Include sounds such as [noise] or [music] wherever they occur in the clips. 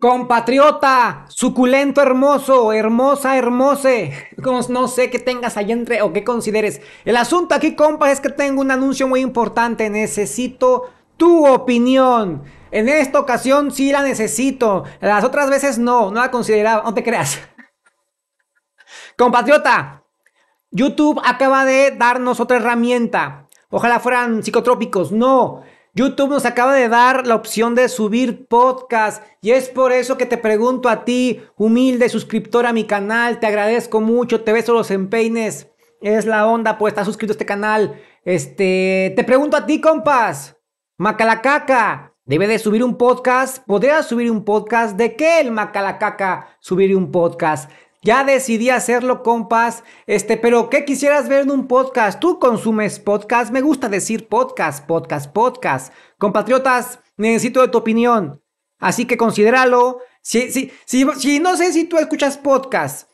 Compatriota, suculento hermoso, hermosa, hermose, no sé qué tengas ahí entre o qué consideres. El asunto aquí, compa, es que tengo un anuncio muy importante. Necesito tu opinión. En esta ocasión sí la necesito. Las otras veces no, no la consideraba. No te creas. Compatriota, YouTube acaba de darnos otra herramienta. Ojalá fueran psicotrópicos. No, YouTube nos acaba de dar la opción de subir podcast y es por eso que te pregunto a ti, humilde suscriptor a mi canal, te agradezco mucho, te beso los empeines, es la onda, pues estar suscrito a este canal. Este, te pregunto a ti, compas, Macalacaca, debe de subir un podcast, ¿podrías subir un podcast? ¿De qué el Macalacaca subir un podcast? Ya decidí hacerlo, compas. Este, pero ¿qué quisieras ver en un podcast? ¿Tú consumes podcast? Me gusta decir podcast, podcast, podcast. Compatriotas, necesito de tu opinión. Así que considéralo. Si, si no sé si tú escuchas podcast,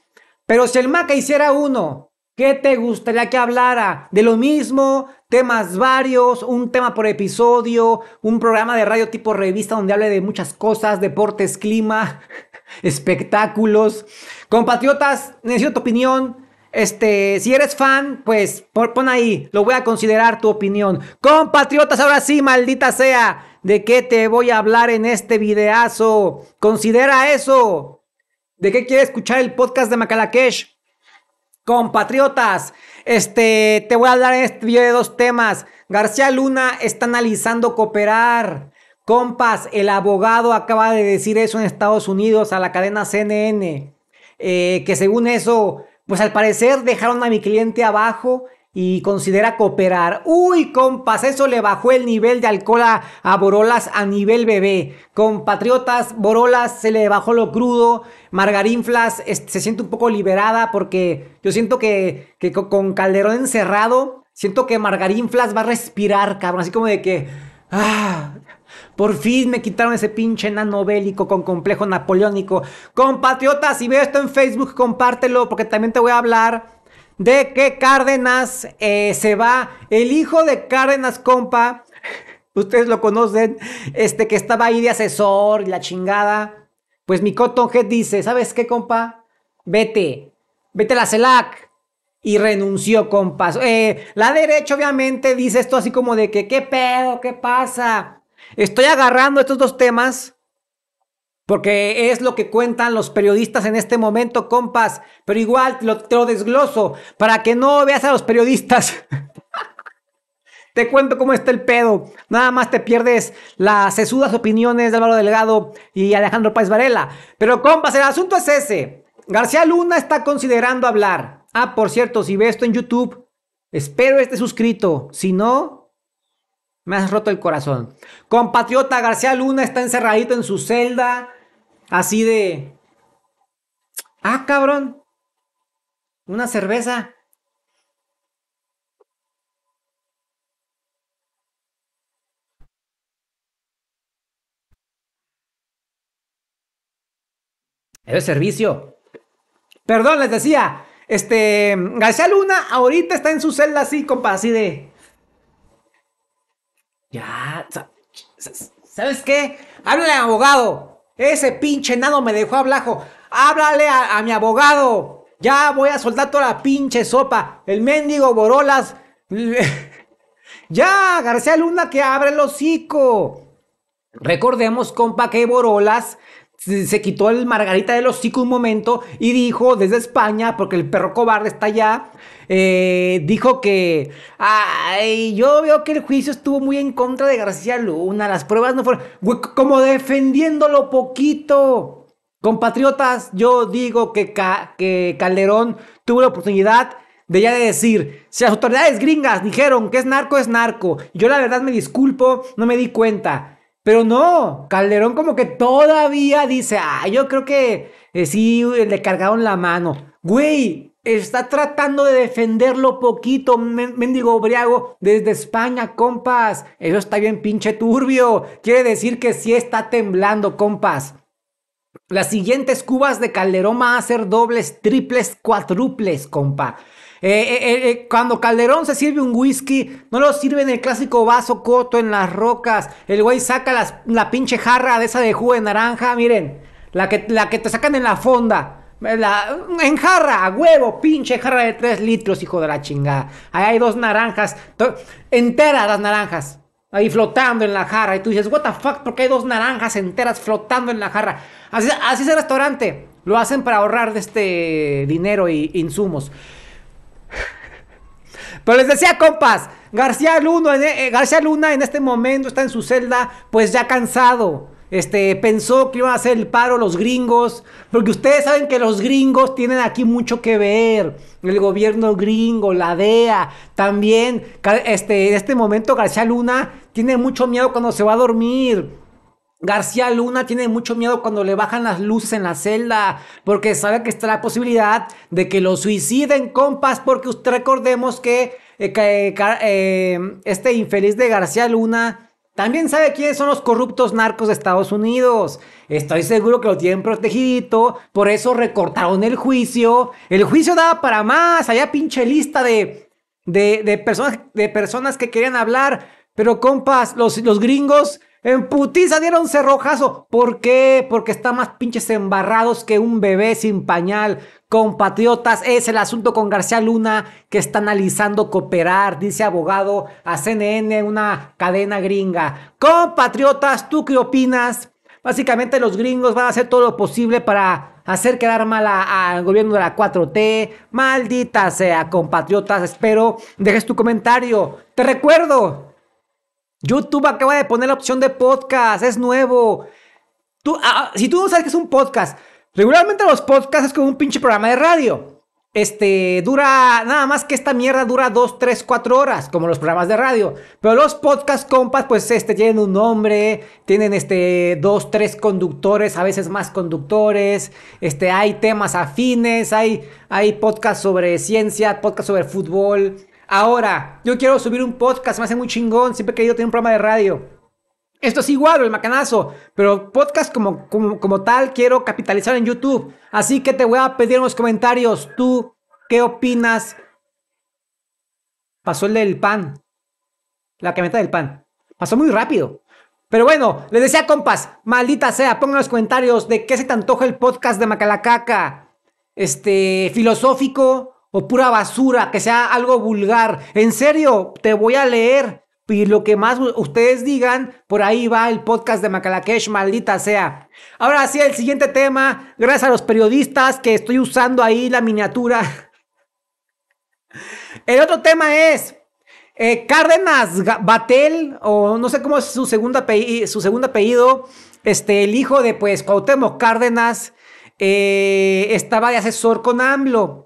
pero si el Maca hiciera uno, ¿qué te gustaría que hablara? De lo mismo, temas varios, un tema por episodio, un programa de radio tipo revista donde hable de muchas cosas, deportes, clima espectáculos. Compatriotas, necesito tu opinión. Este, si eres fan, pues pon ahí, lo voy a considerar tu opinión. Compatriotas, ahora sí, maldita sea, ¿de qué te voy a hablar en este videazo? Considera eso. ¿De qué quieres escuchar el podcast de Macalakesh? Compatriotas, este, te voy a hablar en este video de dos temas. García Luna está analizando cooperar. Compas, el abogado acaba de decir eso en Estados Unidos a la cadena CNN, eh, que según eso, pues al parecer dejaron a mi cliente abajo y considera cooperar. Uy, compas, eso le bajó el nivel de alcohol a, Borolas a nivel bebé. Compatriotas, Borolas se le bajó lo crudo. Margarín Flas este, se siente un poco liberada porque yo siento que, con Calderón encerrado, siento que Margarín Margarinflas va a respirar, cabrón. Así como de que... Ah, por fin me quitaron ese pinche enano bélico con complejo napoleónico. Compatriotas, si veo esto en Facebook, compártelo porque también te voy a hablar de que Cárdenas eh, se va. El hijo de Cárdenas, compa, ustedes lo conocen, este que estaba ahí de asesor y la chingada. Pues mi Cottonhead dice, ¿sabes qué, compa? Vete, vete a la CELAC. Y renunció, compa. Eh, la derecha, obviamente, dice esto así como de que, ¿qué pedo? ¿Qué pasa? Estoy agarrando estos dos temas porque es lo que cuentan los periodistas en este momento, compas. Pero igual te lo, desgloso para que no veas a los periodistas. [laughs] te cuento cómo está el pedo. Nada más te pierdes las sesudas opiniones de Álvaro Delgado y Alejandro Paez Varela. Pero compas, el asunto es ese. García Luna está considerando hablar. Ah, por cierto, si ves esto en YouTube, espero esté suscrito. Si no, me has roto el corazón. Compatriota García Luna está encerradito en su celda. Así de... Ah, cabrón. Una cerveza. Es servicio. Perdón, les decía. Este. García Luna ahorita está en su celda así, compa, así de. Ya, ¿sabes qué? Háblale al abogado. Ese pinche nado me dejó ablajo. Háblale a, mi abogado. Ya voy a soltar toda la pinche sopa. El mendigo Borolas. [laughs] ya, García Luna que abre el hocico. Recordemos, compa, que Borolas se quitó el margarita del hocico un momento y dijo desde España, porque el perro cobarde está allá, eh, dijo que, ay, yo veo que el juicio estuvo muy en contra de García Luna, las pruebas no fueron, como defendiéndolo poquito. Compatriotas, yo digo que, que Calderón tuvo la oportunidad de ya de decir, si las autoridades gringas dijeron que es narco, es narco. Yo la verdad me disculpo, no me di cuenta. Pero no, Calderón como que todavía dice, ah, yo creo que eh, sí le cargaron la mano. Güey, está tratando de defenderlo poquito, mendigo obriago, desde España, compas. Eso está bien pinche turbio. Quiere decir que sí está temblando, compas. Las siguientes cubas de Calderón van a ser dobles, triples, cuádruples, compa. Eh, eh, eh, cuando Calderón se sirve un whisky, no lo sirve en el clásico vaso coto en las rocas. El güey saca la pinche jarra de esa de jugo de naranja, miren, la que, la que te sacan en la fonda. La, en jarra, a huevo, pinche jarra de 3 litros, hijo de la chingada. Ahí hay dos naranjas, enteras las naranjas, ahí flotando en la jarra. Y tú dices, what the fuck, porque hay dos naranjas enteras flotando en la jarra. Así, así es el restaurante. Lo hacen para ahorrar de este dinero e insumos. Pero les decía, compas, García Luna, e, eh, García Luna en este momento está en su celda, pues ya cansado. Este, pensó que iban a hacer el paro los gringos, porque ustedes saben que los gringos tienen aquí mucho que ver. El gobierno gringo, la DEA, también, este, en este momento García Luna tiene mucho miedo cuando se va a dormir. García Luna tiene mucho miedo cuando le bajan las luces en la celda, porque sabe que está la posibilidad de que lo suiciden, compas, porque usted recordemos que, eh, eh, eh, este infeliz de García Luna también sabe quiénes son los corruptos narcos de Estados Unidos. Estoy seguro que lo tienen protegido. por eso recortaron el juicio. El juicio daba para más, allá pinche lista de, de, personas, de personas que querían hablar, pero compas, los, los gringos en putiza dieron cerrojazo. ¿Por qué? Porque están más pinches embarrados que un bebé sin pañal. Compatriotas, es el asunto con García Luna que está analizando cooperar, dice abogado a CNN, una cadena gringa. Compatriotas, ¿tú qué opinas? Básicamente los gringos van a hacer todo lo posible para hacer quedar mal al gobierno de la 4T. Maldita sea, compatriotas, espero dejes tu comentario. Te recuerdo YouTube acaba de poner la opción de podcast, es nuevo. Tú, ah, ah, si tú no sabes que es un podcast, regularmente los podcasts es como un pinche programa de radio. Este dura nada más que esta mierda dura 2, 3, 4 horas, como los programas de radio. Pero los podcasts compas, pues este tienen un nombre, tienen este 2, 3 conductores, a veces más conductores. Este hay temas afines, hay, hay podcasts sobre ciencia, podcasts sobre fútbol Ahora, yo quiero subir un podcast, me hace muy chingón, siempre he querido tener un programa de radio. Esto es igual, el macanazo, pero podcast como, como, como, tal quiero capitalizar en YouTube. Así que te voy a pedir en los comentarios, tú, ¿qué opinas? Pasó el del pan, la camioneta del pan. Pasó muy rápido. Pero bueno, les decía compas, maldita sea, pongan en los comentarios de qué se te antoja el podcast de Macalacaca. Este, filosófico, o pura basura, que sea algo vulgar. En serio, te voy a leer. Y lo que más ustedes digan, por ahí va el podcast de Macalakesh, maldita sea. Ahora sí, el siguiente tema, gracias a los periodistas que estoy usando ahí la miniatura. [laughs] El otro tema es eh, Cárdenas Batel, o no sé cómo es su, segundo apellido, su apellido, este, el hijo de pues Cuauhtémoc Cárdenas, eh, estaba de asesor con AMLO.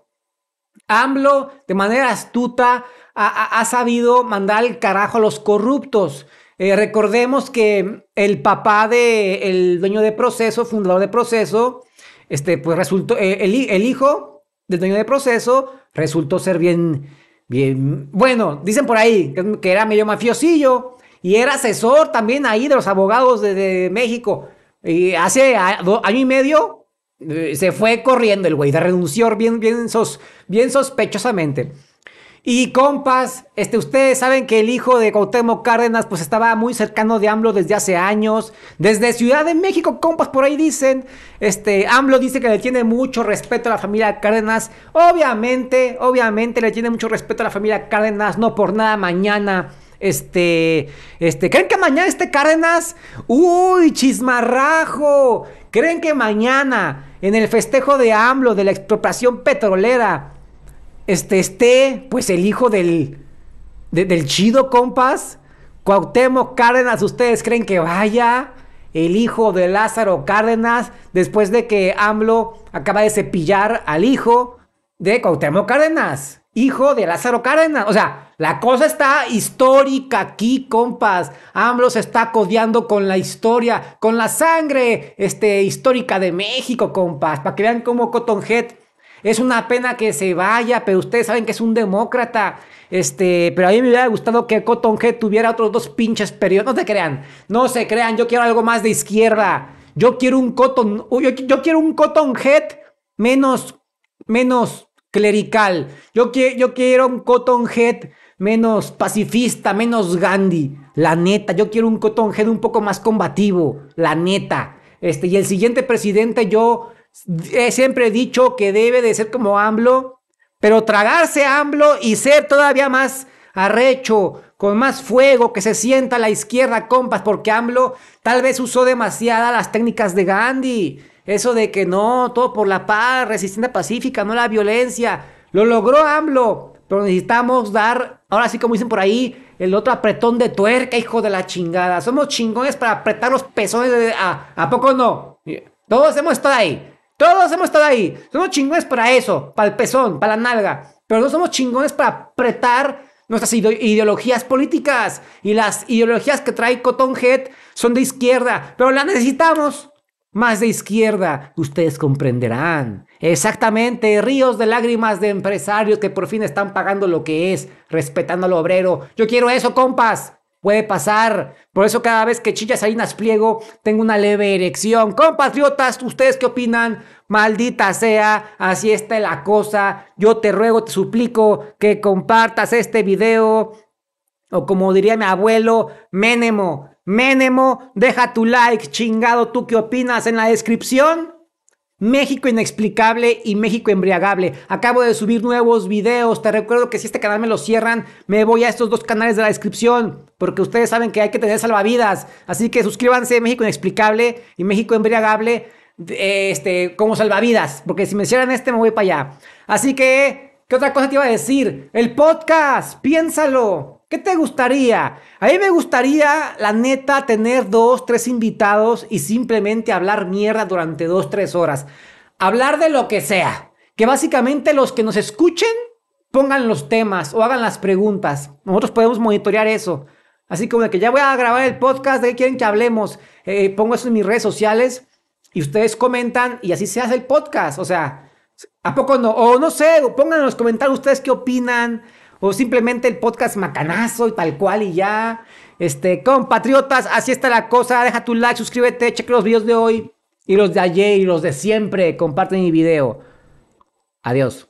AMLO, de manera astuta, ha, sabido mandar el carajo a los corruptos. Eh, recordemos que el papá del dueño de proceso, fundador de proceso, este, pues resultó, eh, el, hijo del dueño de proceso resultó ser bien, bien, bueno, dicen por ahí que, era medio mafiosillo y era asesor también ahí de los abogados de, México. Y hace año y medio eh, se fue corriendo el güey, renunció bien, bien, sos, bien sospechosamente. Y compas, este, ustedes saben que el hijo de Cuauhtémoc Cárdenas pues estaba muy cercano de AMLO desde hace años. Desde Ciudad de México, compas, por ahí dicen. Este, AMLO dice que le tiene mucho respeto a la familia Cárdenas. Obviamente, obviamente le tiene mucho respeto a la familia Cárdenas. No por nada mañana. Este, este, ¿creen que mañana este Cárdenas? Uy, chismarrajo. ¿Creen que mañana en el festejo de AMLO de la expropiación petrolera, este esté pues el hijo del, del chido, compas, Cuauhtémoc Cárdenas, ¿ustedes creen que vaya? El hijo de Lázaro Cárdenas, después de que AMLO acaba de cepillar al hijo de Cuauhtémoc Cárdenas hijo de Lázaro Cárdenas. O sea, la cosa está histórica aquí, compas. AMLO está codeando con la historia, con la sangre este, histórica de México, compas. Para que vean cómo Head es una pena que se vaya, pero ustedes saben que es un demócrata. Este, pero a mí me hubiera gustado que Cotton Head tuviera otros dos pinches periodos. No se crean, no se crean. Yo quiero algo más de izquierda. Yo quiero un Cotton, yo, yo quiero un Cottonhead menos, menos clerical. Yo, yo quiero un cotton head menos pacifista, menos Gandhi. La neta, yo quiero un cotton head un poco más combativo. La neta. Este, y el siguiente presidente, yo he siempre he dicho que debe de ser como AMLO, pero tragarse AMLO y ser todavía más arrecho, con más fuego, que se sienta a la izquierda, compas, porque AMLO tal vez usó demasiada las técnicas de Gandhi. Eso de que no, todo por la paz, resistencia pacífica, no la violencia. Lo logró AMLO, pero necesitamos dar, ahora sí como dicen por ahí, el otro apretón de tuerca, hijo de la chingada. Somos chingones para apretar los pezones de... ¿A, ¿a poco no? Todos hemos estado ahí. Todos hemos estado ahí. Somos chingones para eso, para el pezón, para la nalga. Pero no somos chingones para apretar nuestras ideologías políticas. Y las ideologías que trae Cotton Head son de izquierda. Pero las necesitamos más de izquierda, ustedes comprenderán. Exactamente, ríos de lágrimas de empresarios que por fin están pagando lo que es, respetando al obrero. Yo quiero eso, compas. Puede pasar. Por eso cada vez que chillas ahí, Pliego, tengo una leve erección. Compatriotas, ¿ustedes qué opinan? Maldita sea, así está la cosa. Yo te ruego, te suplico que compartas este video. O como diría mi abuelo, Menemo, Menemo, deja tu like, chingado, ¿tú qué opinas en la descripción? México inexplicable y México embriagable. Acabo de subir nuevos videos. Te recuerdo que si este canal me lo cierran, me voy a estos dos canales de la descripción. Porque ustedes saben que hay que tener salvavidas. Así que suscríbanse a México inexplicable y México embriagable este, como salvavidas. Porque si me cierran este, me voy para allá. Así que, ¿qué otra cosa te iba a decir? El podcast, piénsalo. ¿Qué te gustaría? A mí me gustaría, la neta, tener dos, tres invitados y simplemente hablar mierda durante dos, tres horas. Hablar de lo que sea. Que básicamente los que nos escuchen pongan los temas o hagan las preguntas. Nosotros podemos monitorear eso. Así como de que ya voy a grabar el podcast, ¿de qué quieren que hablemos? Eh, pongo eso en mis redes sociales y ustedes comentan y así se hace el podcast. O sea, ¿a poco no? O no sé, pongan en los comentarios ustedes qué opinan o simplemente el podcast macanazo y tal cual y ya. Este, compatriotas, así está la cosa. Deja tu like, suscríbete, checa los videos de hoy y los de ayer y los de siempre. Comparte mi video. Adiós.